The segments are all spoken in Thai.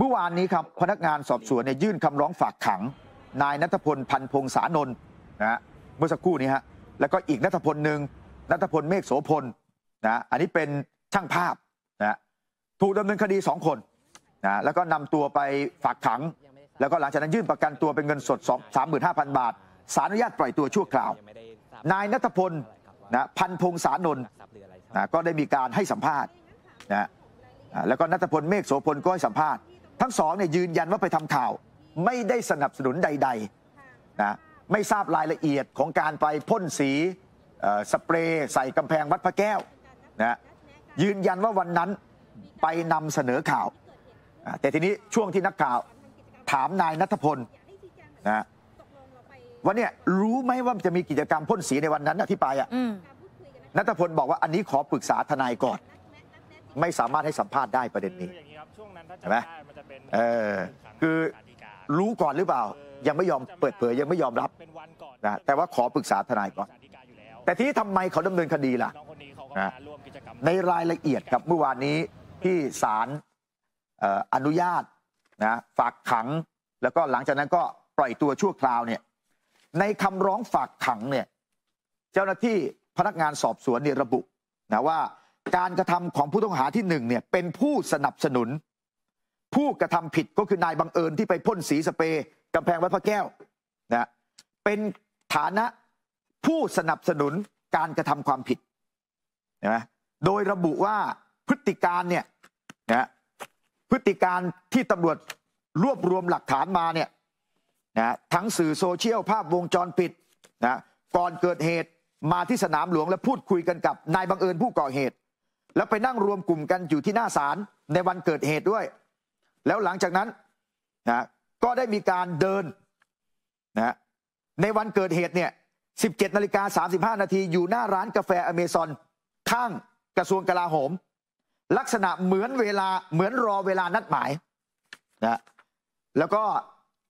เมื่อวานนี้ครับพนักงานสอบสวนเนี่ยยื่นคำร้องฝากขัง นายนัทพลพันพงษานนท์นะเมื่อสักครู่นี้ฮะแล้วก็อีกนัทพลหนึ่งนัทพลเมฆโสพลนะอันนี้เป็นช่างภาพนะถูกดำเนินคดีสองคนนะแล้วก็นำตัวไปฝากขัง แล้วก็หลังจากนั้นยื่นประกันตัวเป็นเงินสด 35,000 บาทสารอนุญาตปล่อยตัวชั่วคราว นายนัทพลนะพันพงษานนท์นะก็ได้มีการให้สัมภาษณ์นะแล้วก็นัทพลเมฆโสพลก็ให้สัมภาษณ์ทั้งสองเนี่ยยืนยันว่าไปทำข่าว ไม่ได้สนับสนุนใดๆนะไม่ทราบรายละเอียดของการไปพ่นสีสเปรย์ใส่กำแพงวัดพระแก้วนะยืนยันว่าวันนั้นไปนำเสนอข่าวแต่ทีนี้ช่วงที่นักข่าวถามนายนัทพลนะว่าเนี่ยรู้ไหมว่าจะมีกิจกรรมพ่นสีในวันนั้น อธิบายอ่ะนัทพลบอกว่าอันนี้ขอปรึกษาทนายก่อนไม่สามารถให้สัมภาษณ์ได้ประเด็นนี้เห็นไหมเออคือรู้ก่อนหรือเปล่ายังไม่ยอมเปิดเผยยังไม่ยอมรับนะแต่ว่าขอปรึกษาทนายก่อน แต่ที่ทำไมเขาดำเนินคดีล่ะนะในรายละเอียดครับเมื่อวานนี้ที่ศาลอนุญาตนะฝากขังแล้วก็หลังจากนั้นก็ปล่อยตัวชั่วคราวเนี่ยในคำร้องฝากขังเนี่ยเจ้าหน้าที่พนักงานสอบสวนเนี่ยระบุนะว่าการกระทำของผู้ต้องหาที่หนึ่งเนี่ยเป็นผู้สนับสนุนผู้กระทำผิดก็คือนายบังเอิญที่ไปพ่นสีสเปรย์กำแพงวัดพระแก้วนะเป็นฐานะผู้สนับสนุนการกระทำความผิดนะโดยระบุว่าพฤติการเนี่ยนะพฤติการที่ตำรวจรวบรวมหลักฐานมาเนี่ยนะทั้งสื่อโซเชียลภาพวงจรปิดนะก่อนเกิดเหตุมาที่สนามหลวงและพูดคุยกันกับนายบังเอิญ ผู้ก่อเหตุแล้วไปนั่งรวมกลุ่มกันอยู่ที่หน้าศาลในวันเกิดเหตุด้วย แล้วหลังจากนั้นนะก็ได้มีการเดินนะในวันเกิดเหตุเนี่ย17นาฬิกา35นาทีอยู่หน้าร้านกาแฟอเมซอนข้างกระทรวงกลาโหม ลักษณะเหมือนเวลาเหมือนรอเวลานัดหมายนะแล้วก็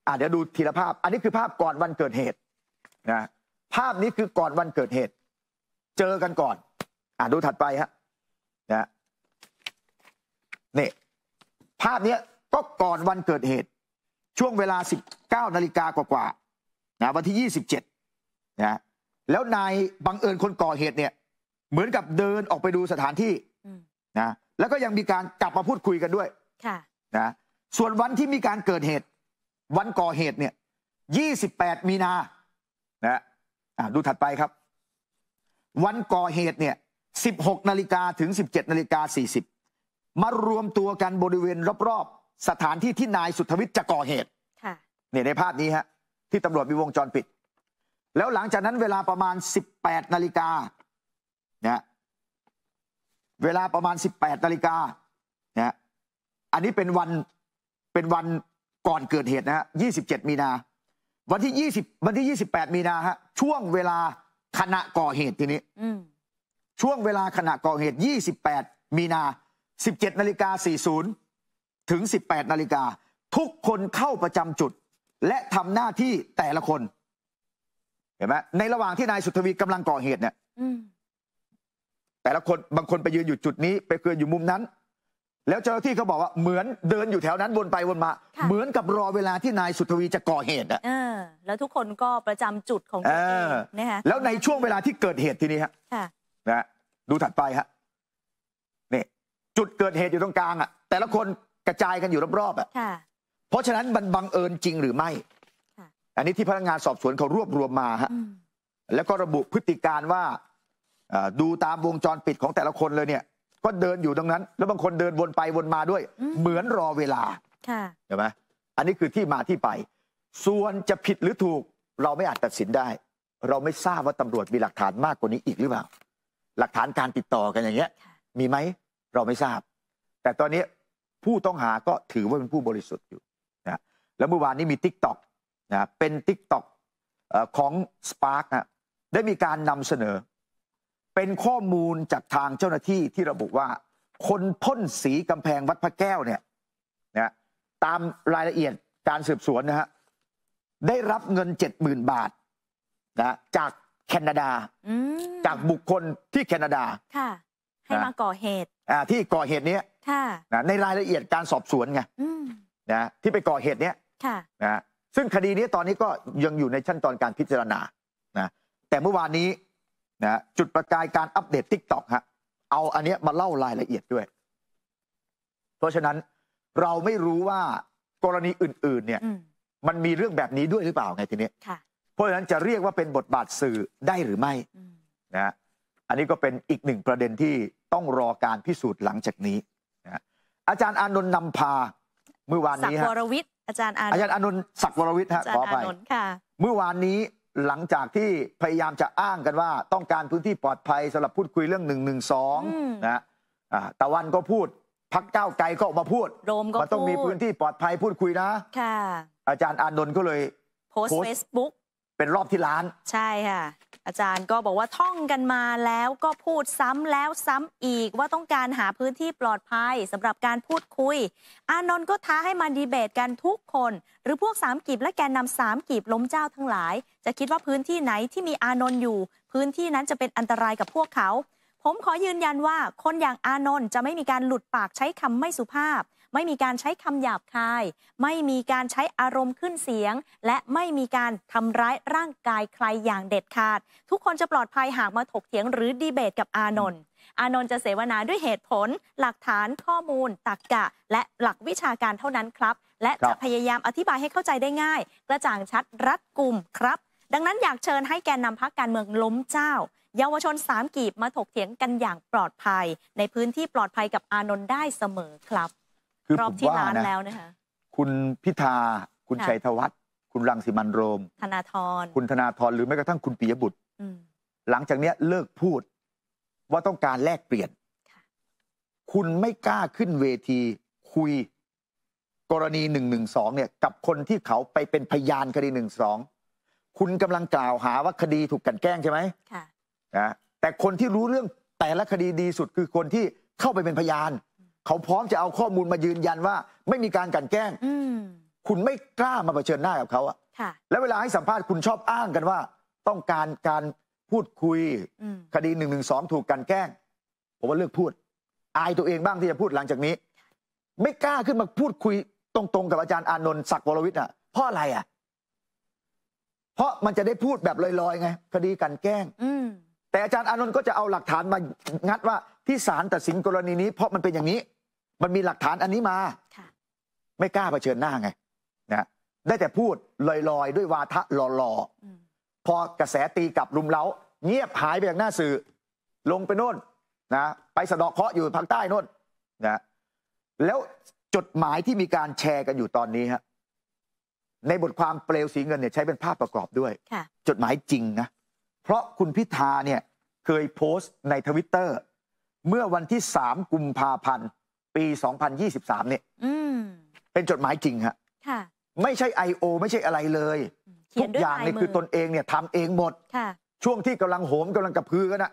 อ่ะเดี๋ยวดูทีละภาพ อันนี้คือภาพก่อนวันเกิดเหตุนะภาพนี้คือก่อนวันเกิดเหตุ เจอกันก่อนอ่ะดูถัดไปฮะนี่ภาพนี้ก็ก่อนวันเกิดเหตุ ช่วงเวลา19นาฬิกากว่าๆนะวันที่ 27นะแล้วนายบังเอิญคนก่อเหตุเนี่ย เหมือนกับเดินออกไปดูสถานที่นะแล้วก็ยังมีการกลับมาพูดคุยกันด้วยนะส่วนวันที่มีการเกิดเหตุ วันก่อเหตุเนี่ย 28มีนานะดูถัดไปครับ วันก่อเหตุเนี่ย16นาฬิกาถึง 17นาฬิกา40มารวมตัวกันบริเวณรอบๆสถานที่ ที่นายสุทวิทย์จะก่อเหตุเนี่ยในภาพนี้ฮะ ที่ตำรวจมีวงจรปิด แล้วหลังจากนั้นเวลาประมาณ18นาฬิกาเนี่ยเวลาประมาณ 18นาฬิกาเนี่ยอันนี้เป็นวันเป็นวันก่อนเกิดเหตุนะฮะ27มีนาวันที่20วันที่28มีนาฮะช่วงเวลาขณะก่อเหตุทีนี้ช่วงเวลาขณะก่อเหตุ28 มีนา17นาฬิกา40 ถึง 18นาฬิกา ทุกคนเข้าประจำจุด และทำหน้าที่แต่ละคนเห็นไหมในระหว่างที่นายสุทธวีกำลังก่อเหตุเนี่ยแต่ละคนบางคนไปยืนอยู่จุดนี้ ไปเกินอยู่มุมนั้น แล้วเจ้าหน้าที่เขาบอกว่าเหมือนเดินอยู่แถวนั้นวนไป วนมา เหมือนกับรอเวลาที่นายสุทวีจะก่อเหตุอ่ะแล้วทุกคนก็ประจำจุดของตัวเองนะฮะแล้วในช่วงเวลาที่เกิดเหตุทีนี้ฮะนะดูถัดไปฮะจุดเกิดเหตุอยู่ตรงกลางอ่ะแต่ละคนกระจายกันอยู่รอบๆอ่ะเพราะฉะนั้นมันบังเอิญจริงหรือไม่อันนี้ที่พนักงานสอบสวนเขารวบรวมมาฮะแล้วก็ระบุพฤติการว่าดูตามวงจรปิดของแต่ละคนเลยเนี่ย ก็เดินอยู่ตรงนั้น แล้วบางคนเดินวนไปวนมาด้วย เหมือนรอเวลาใช่ไหมอันนี้คือที่มาที่ไป ส่วนจะผิดหรือถูกเราไม่อาจตัดสินได้ เราไม่ทราบว่าตำรวจมีหลักฐานมากกว่านี้อีกหรือเปล่าหลักฐานการติดต่อกันอย่างเงี้ยมีไหมเราไม่ทราบ แต่ตอนนี้ผู้ต้องหาก็ถือว่าเป็นผู้บริสุทธิ์อยู่นะแล้วเมื่อวานนี้มี t ิ k t o กนะเป็นทิกตอกของ Spark นะได้มีการนำเสนอ เป็นข้อมูลจากทางเจ้าหน้าที่ที่ระบุว่า คนพ่นสีกำแพงวัดพระแก้วเนี่ยนะตามรายละเอียดการสืบสวนนะฮะได้รับเงินเจ็ดหมื่นบาทนะจากแคนาดา จากบุคคลที่แคนาดาให้มาก่อเหตุอ่าที่ก่อเหตุเนี้ยค่ะนะในรายละเอียดการสอบสวนไงนะที่ไปก่อเหตุเนี้ยค่ะนะซึ่งคดีนี้ตอนนี้ก็ยังอยู่ในขั้นตอนการพิจารณานะแต่เมื่อวานนี้นะจุดประกายการอัปเดตทิกตอกฮะเอาอันเนี้ยมาเล่ารายละเอียดด้วย เพราะฉะนั้นเราไม่รู้ว่ากรณีอื่น ๆ เนี่ย มันมีเรื่องแบบนี้ด้วยหรือเปล่าไงทีนี้เพราะฉะนั้นจะเรียกว่าเป็นบทบาทสื่อได้หรือไม่นะอันนี้ก็เป็นอีกหนึ่งประเด็นที่ต้องรอการพิสูจน์หลังจากนี้นะอาจารย์ อานนท์นำพาเมื่อวานนี้ศักวรวิทย์อาจารย์อานอาจารย์อานนท์ศักวรวิทย์ฮะขออภัยเมื่อวานนี้หลังจากที่พยายามจะอ้างกันว่า ต้องการพื้นที่ปลอดภัยสำหรับพูดคุยเรื่องหนึ่งหนึ่งงสอนะตะวันก็พูดพักเก้าไกลก็ออกมาพูดมันต้องมีพื้นที่ปลอดภัยพูดคุยนะอาจารย์อานนท์ก็เลยโพสต์เฟซบุ๊กเป็นรอบที่ล้าน ใช่ค่ะอาจารย์ก็บอกว่าท่องกันมาแล้วก็พูดซ้ำแล้วซ้ำอีกว่าต้องการหาพื้นที่ปลอดภัย สำหรับการพูดคุย อานนท์ก็ท้าให้มาดีเบตกันทุกคน หรือพวกสามกีบและแกนนำสามกีบล้มเจ้าทั้งหลาย จะคิดว่าพื้นที่ไหนที่มีอานนท์อยู่ พื้นที่นั้นจะเป็นอันตรายกับพวกเขา ผมขอยืนยันว่าคนอย่างอานนท์จะไม่มีการหลุดปากใช้คำไม่สุภาพไม่มีการใช้คำหยาบคายไม่มีการใช้อารมณ์ขึ้นเสียง และไม่มีการทำร้ายร่างกายใครอย่างเด็ดขาด ทุกคนจะปลอดภัยหากมาถกเถียงหรือดีเบตกับอานนท์อานนท์จะเสวนาด้วยเหตุผล หลักฐานข้อมูล ตรรกะ และหลักวิชาการเท่านั้นครับ และจะพยายามอธิบายให้เข้าใจได้ง่าย กระจ่างชัดรัดกลุ่มครับ ดังนั้นอยากเชิญให้แกนนำพักการเมืองล้มเจ้า เยาวชนสามกีบมาถกเถียงกันอย่างปลอดภัยในพื้นที่ปลอดภัยกับอานนท์ได้เสมอครับคือรอผบมที่ว่านะแล้วนะคะคุณพิธา คุณชัยธวัฒน์คุณรังสิมันโรม ธนาธรคุณธนาธรหรือแม้กระทั่งคุณปียบุตรหลังจากเนี้ยเลิกพูดว่าต้องการแลกเปลี่ยน คุณไม่กล้าขึ้นเวที คุยกรณีหนึ่งหนึ่งสองเนี่ย กับคนที่เขาไปเป็นพยานคดีหนึ่งสองคุณกำลังกล่าวหาว่าคดีถูกกันแกล้งใช่ไหมค่ะนะแต่คนที่รู้เรื่องแต่ละคดีดีสุดคือคนที่เข้าไปเป็นพยานเขาพร้อมจะเอาข้อมูลมายืนยันว่า ไม่มีการกันแกล้งคุณไม่กล้ามาเผชิญหน้ากับเขาอะแล้วเวลาให้สัมภาษณ์คุณชอบอ้างกันว่า ต้องการการพูดคุย คดีหนึ่งหนึ่งสองถูกกันแกล้งผมว่าเลือกพูด อายตัวเองบ้างที่จะพูดหลังจากนี้ ไม่กล้าขึ้นมาพูดคุย ตรงๆ กับอาจารย์อานนท์ศักดิ์วรวิทย์อ่ะเพราะอะไรอ่ะเพราะมันจะได้พูดแบบลอยๆไงคดีกันแกล้งแต่อาจารย์อานนท์ก็จะเอาหลักฐานมางัดว่าที่ศาลตัดสินกรณีนี้ เพราะมันเป็นอย่างนี้มันมีหลักฐานอันนี้มา ไม่กล้าเผชิญหน้าไง นะ ได้แต่พูด ลอยๆ ด้วยวาทะหล่อๆ พอกระแสตีกลับรุมเล้า เงียบหายไปจากหน้าสื่อ ลงไปโน่นนะ ไปสะดอกเคาะอยู่ภาคใต้โน่นนะ แล้วจดหมายที่มีการแชร์กันอยู่ตอนนี้ฮะ ในบทความเปลวสีเงินเนี่ยใช้เป็นภาพประกอบด้วย จดหมายจริงนะ เพราะคุณพิธาเนี่ย เคยโพสต์ในทวิตเตอร์เมื่อวันที่ 3 กุมภาพันธ์ปี 2023เนี่ยเป็นจดหมายจริงฮะไม่ใช่ I.O. ไม่ใช่อะไรเลย ทุกอย่างเนี่ยคือตนเองเนี่ยทำเองหมดช่วงที่กำลังโหมกำลังกระพือกันอะ